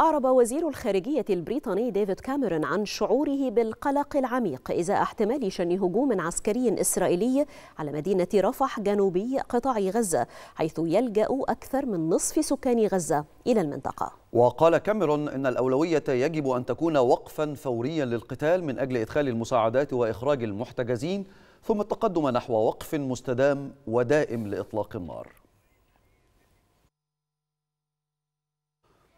أعرب وزير الخارجية البريطاني ديفيد كاميرون عن شعوره بالقلق العميق إزاء احتمال شن هجوم عسكري إسرائيلي على مدينة رفح جنوبي قطاع غزة حيث يلجأ أكثر من نصف سكان غزة إلى المنطقة وقال كاميرون أن الأولوية يجب أن تكون وقفا فوريا للقتال من أجل إدخال المساعدات وإخراج المحتجزين ثم التقدم نحو وقف مستدام ودائم لإطلاق النار